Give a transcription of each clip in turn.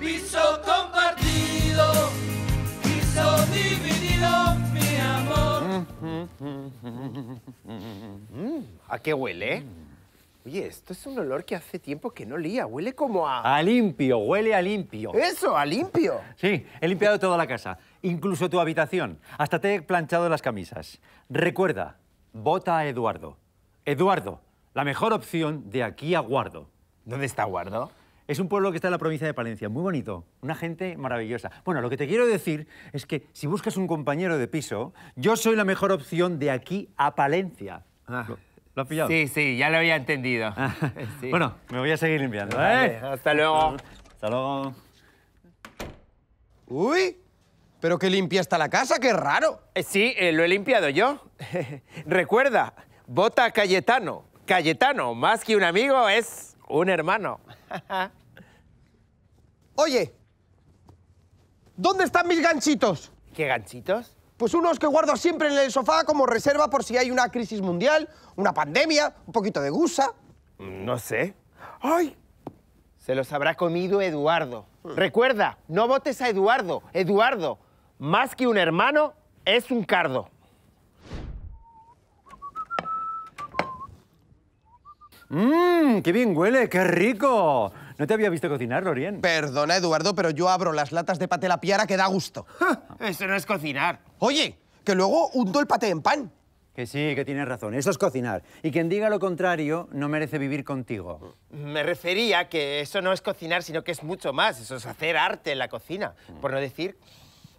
piso compartido, piso dividido, mi amor. ¿A qué huele? Oye, esto es un olor que hace tiempo que no lía. Huele como a... A limpio, huele a limpio. Eso, a limpio. Sí, he limpiado toda la casa, incluso tu habitación. Hasta te he planchado las camisas. Recuerda, vota a Eduardo. Eduardo, la mejor opción de aquí a Guardo. ¿Dónde está Guardo? Es un pueblo que está en la provincia de Palencia, muy bonito, una gente maravillosa. Bueno, lo que te quiero decir es que si buscas un compañero de piso, yo soy la mejor opción de aquí a Palencia. Ah, ¿Lo has pillado? Sí, sí, ya lo había entendido. Ah, bueno, me voy a seguir limpiando, ¿eh? hasta luego. Hasta luego. ¡Uy! ¿Pero que limpia está la casa? ¡Qué raro! Eh, sí, eh, lo he limpiado yo. Recuerda, vota Cayetano. Cayetano, más que un amigo, es un hermano. Oye, ¿dónde están mis ganchitos? ¿Qué ganchitos? Pues unos que guardo siempre en el sofá como reserva por si hay una crisis mundial, una pandemia, un poquito de gusa. No sé. ¡Ay! Se los habrá comido Eduardo. Recuerda, no votes a Eduardo. Eduardo, más que un hermano, es un cardo. Mm qué bien huele, qué rico. No te había visto cocinar, Lorien. Perdona, Eduardo, pero yo abro las latas de paté la piara que da gusto. Eso no es cocinar. Oye, que luego unto el paté en pan. Que sí, que tienes razón. Eso es cocinar. Y quien diga lo contrario no merece vivir contigo. Me refería que eso no es cocinar, sino que es mucho más. Eso es hacer arte en la cocina. Por no decir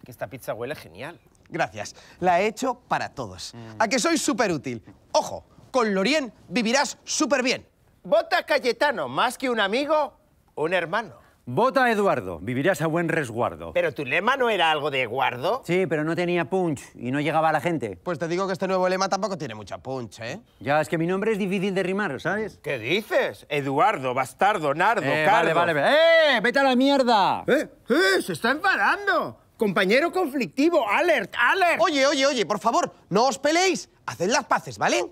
que esta pizza huele genial. Gracias. La he hecho para todos. Mm. A que soy súper útil. Ojo, con Lorien vivirás súper bien. Vota Cayetano, más que un amigo, un hermano. Vota Eduardo, vivirás a buen resguardo. Pero tu lema no era algo de guardo. Sí, pero no tenía punch y no llegaba a la gente. Pues te digo que este nuevo lema tampoco tiene mucha punch, ¿eh? Ya, es que mi nombre es difícil de rimar, ¿sabes? ¿Qué dices? Eduardo, bastardo, nardo, eh, Vale, vale, ¡Eh! ¡Vete a la mierda! ¡Eh! ¡Eh! ¡Se está enfadando! Compañero conflictivo, alert, alert. Oye, oye, oye, por favor, no os peleéis. Haced las paces, ¿vale?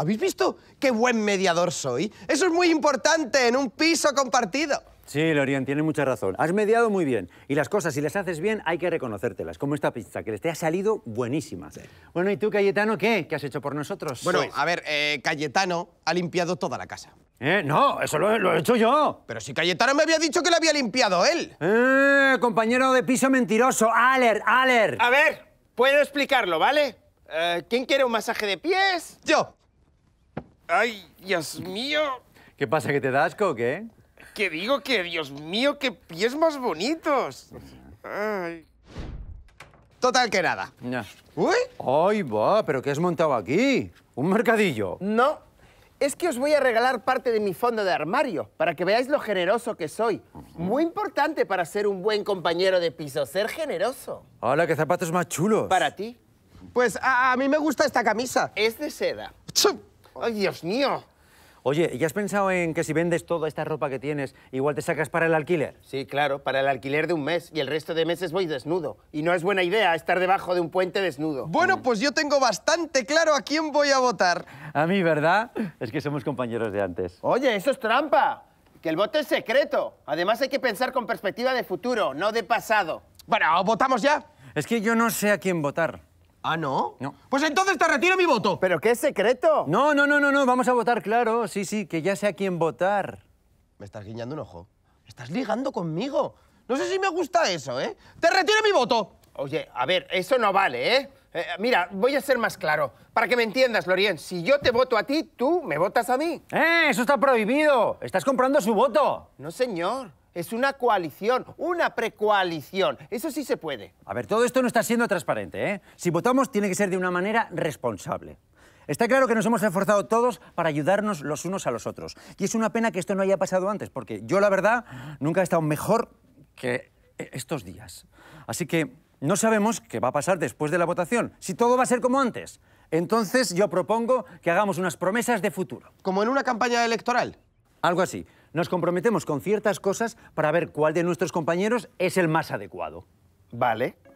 ¿Habéis visto qué buen mediador soy? Eso es muy importante en un piso compartido. Sí, lorian tienes mucha razón. Has mediado muy bien. Y las cosas, si las haces bien, hay que reconocértelas. Como esta pizza, que les te ha salido buenísima. Bueno, ¿y tú, Cayetano, qué? ¿Qué has hecho por nosotros? Bueno, pues- a ver, eh, Cayetano ha limpiado toda la casa. Eh, no, eso lo, he hecho yo. Pero si Cayetano me había dicho que la había limpiado él. Eh, compañero de piso mentiroso, alert, alert. A ver, puedo explicarlo, ¿vale? Eh, ¿Quién quiere un masaje de pies? Yo. ¡Ay, Dios mío! ¿Qué pasa, que te das asco o qué? Que digo que, Dios mío, qué pies más bonitos. Total que nada. No. ¡Uy! ¡Ay, va! ¿Pero qué has montado aquí? ¿Un mercadillo? No. Es que os voy a regalar parte de mi fondo de armario para que veáis lo generoso que soy. Muy importante para ser un buen compañero de piso, ser generoso. ¡Hola, qué zapatos más chulos! Para ti. Pues a, mí me gusta esta camisa. Es de seda. ¡Ay, Dios mío! Oye, ¿y has pensado en que si vendes toda esta ropa que tienes, igual te sacas para el alquiler? Sí, claro, para el alquiler de un mes y el resto de meses voy desnudo. Y no es buena idea estar debajo de un puente desnudo. Bueno, pues yo tengo bastante claro a quién voy a votar. A mí, ¿verdad? Es que somos compañeros de antes. Oye, eso es trampa. Que el voto es secreto. Además hay que pensar con perspectiva de futuro, no de pasado. Bueno, ¿votamos ya? Es que yo no sé a quién votar. ¿Ah, no? No. Pues entonces te retiro mi voto. ¿Pero qué es secreto? No, no, no, no, no. Vamos a votar, claro. Sí, sí, que ya sé a quién votar. Me estás guiñando un ojo. Estás ligando conmigo. No sé si me gusta eso, ¿eh? ¡Te retiro mi voto! Oye, a ver, eso no vale, ¿eh? eh mira, voy a ser más claro. Para que me entiendas, Lorien, si yo te voto a ti, tú me votas a mí. ¡Eh! ¡Eso está prohibido! ¡Estás comprando su voto! No, señor. Es una coalición, una precoalición. Eso sí se puede. A ver, todo esto no está siendo transparente, ¿eh? Si votamos, tiene que ser de una manera responsable. Está claro que nos hemos esforzado todos para ayudarnos los unos a los otros. Y es una pena que esto no haya pasado antes, porque yo, la verdad, nunca he estado mejor que estos días. Así que no sabemos qué va a pasar después de la votación, si todo va a ser como antes. Entonces yo propongo que hagamos unas promesas de futuro. ¿Como en una campaña electoral? Algo así. Nos comprometemos con ciertas cosas para ver cuál de nuestros compañeros es el más adecuado. Vale,